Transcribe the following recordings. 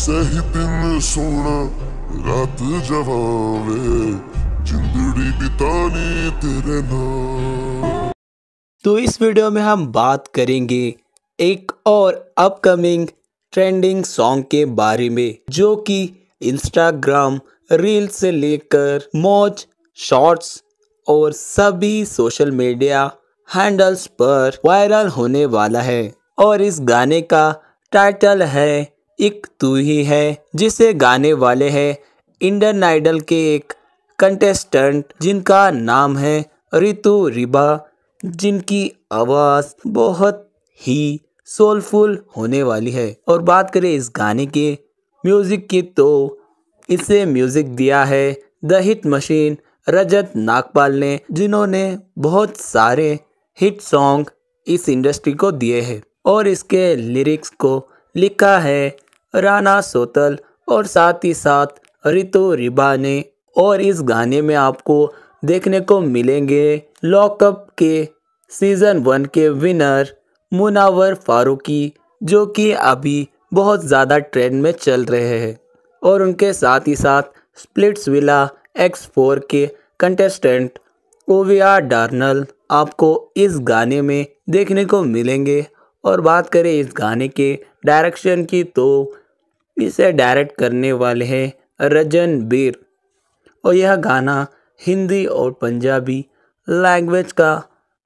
ਸਹੀ सोना रात जवावे जिंदड़ी बिताने तेरे नाम तो इस वीडियो में हम बात करेंगे एक और अपकमिंग ट्रेंडिंग सॉन्ग के बारे में जो कि इंस्टाग्राम रील से लेकर मौज शॉर्ट्स और सभी सोशल मीडिया हैंडल्स पर वायरल होने वाला है और इस गाने का टाइटल है एक तू ही है जिसे गाने वाले हैं इंडियन आइडल के एक कंटेस्टेंट जिनका नाम है रितु रिबा जिनकी आवाज़ बहुत ही सोलफुल होने वाली है और बात करें इस गाने के म्यूज़िक की तो इसे म्यूज़िक दिया है the hit machine Rajat Nagpal ने जिन्होंने बहुत सारे हिट सॉन्ग इस इंडस्ट्री को दिए हैं और इसके लिरिक्स को लिखा है राना सोतल और साथ ही साथ रितु रिबाने और इस गाने में आपको देखने को मिलेंगे लॉकअप के सीज़न वन के विनर मुनावर फारूकी जो कि अभी बहुत ज़्यादा ट्रेंड में चल रहे हैं और उनके साथ ही साथ स्प्लिट्स विला एक्स फोर के कंटेस्टेंट ओविया डार्नल आपको इस गाने में देखने को मिलेंगे और बात करें इस गाने के डायरेक्शन की तो इसे डायरेक्ट करने वाले हैं रजन बीर और यह गाना हिंदी और पंजाबी लैंग्वेज का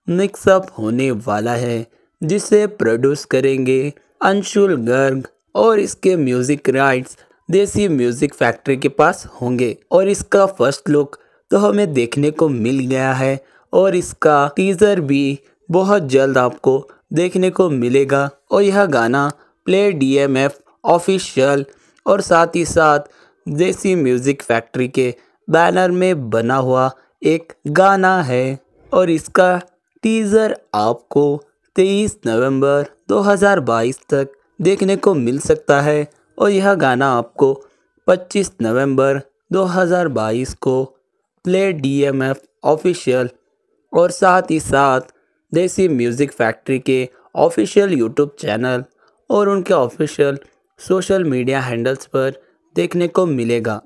मिक्सअप होने वाला है जिसे प्रोड्यूस करेंगे अंशुल गर्ग और इसके music rights Desi music factory के पास होंगे और इसका फर्स्ट लुक तो हमें देखने को मिल गया है और इसका टीज़र भी बहुत जल्द आपको देखने को मिलेगा और यह गाना प्ले डीएमएफ ऑफिशियल और साथ ही साथ देसी म्यूज़िक फैक्ट्री के बैनर में बना हुआ एक गाना है और इसका टीज़र आपको 23 नवंबर 2022 तक देखने को मिल सकता है और यह गाना आपको 25 नवंबर 2022 को प्ले डीएमएफ ऑफिशियल और साथ ही साथ देसी म्यूज़िक फैक्ट्री के ऑफिशियल यूट्यूब चैनल और उनके ऑफिशियल सोशल मीडिया हैंडल्स पर देखने को मिलेगा